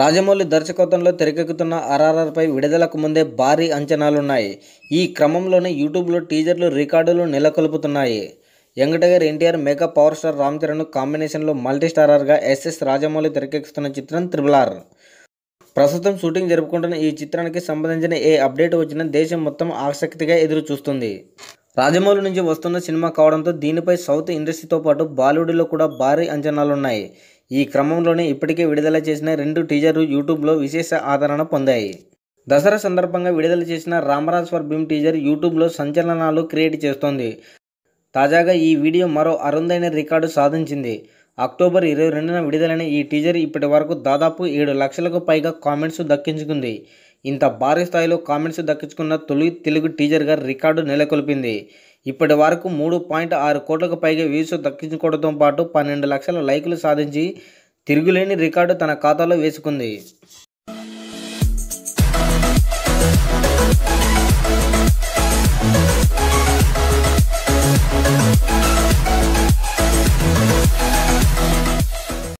రాజమౌళి దర్శకత్వంలో తెరకెక్కుతున్న ఆర్ఆర్ఆర్పై విడుదలకు ముందే భారీ అంచనాలున్నాయి ఈ క్రమంలోనే యూట్యూబ్లో టీజర్లు రికార్డులు నెలకొల్పుతున్నాయి young tiger NTR mega power star Ram Charan కాంబినేషన్లో మల్టీస్టారర్గా ఎస్ఎస్ రాజమౌళి తెరకెక్కుతున్న చిత్రం త్రిబుల్ ఆర్ ప్రస్తుతం షూటింగ్ జరుపుకుంటున్న ఈ చిత్రానికి సంబంధించిన ఏ అప్డేట్ వచ్చినా దేశం మొత్తం ఆసక్తిగా ఎదురు చూస్తుంది రాజమౌళి నుంచి వస్తున్న సినిమా కావడంతో దీనిపై సౌత్ ఇండస్ట్రీతో పాటు బాలీవుడ్లో కూడా భారీ అంచనాలున్నాయి ఈ క్రమంలోనే ఇప్పటికే విడుదల చేసిన రెండు టీజర్లు యూట్యూబ్లో విశేష ఆదరణ పొందాయి దసరా సందర్భంగా విడుదల చేసిన రామరాజ్ ఫర్ భీమ్ టీజర్ యూట్యూబ్లో సంచలనాలు క్రియేట్ చేస్తోంది తాజాగా ఈ వీడియో మరో అరుందైన రికార్డు సాధించింది అక్టోబర్ ఇరవై రెండున విడుదలైన ఈ టీజర్ ఇప్పటి వరకు దాదాపు ఏడు లక్షలకు పైగా కామెంట్స్ దక్కించుకుంది ఇంత భారీ స్థాయిలో కామెంట్స్ దక్కించుకున్న తొలి తెలుగు టీజర్గా రికార్డు నెలకొల్పింది ఇప్పటి వరకు మూడు పాయింట్ ఆరు కోట్లకు పైగా వ్యూస్ దక్కించుకోవడంతో పాటు పన్నెండు లక్షల లైకులు సాధించి తిరుగులేని రికార్డు తన ఖాతాలో వేసుకుంది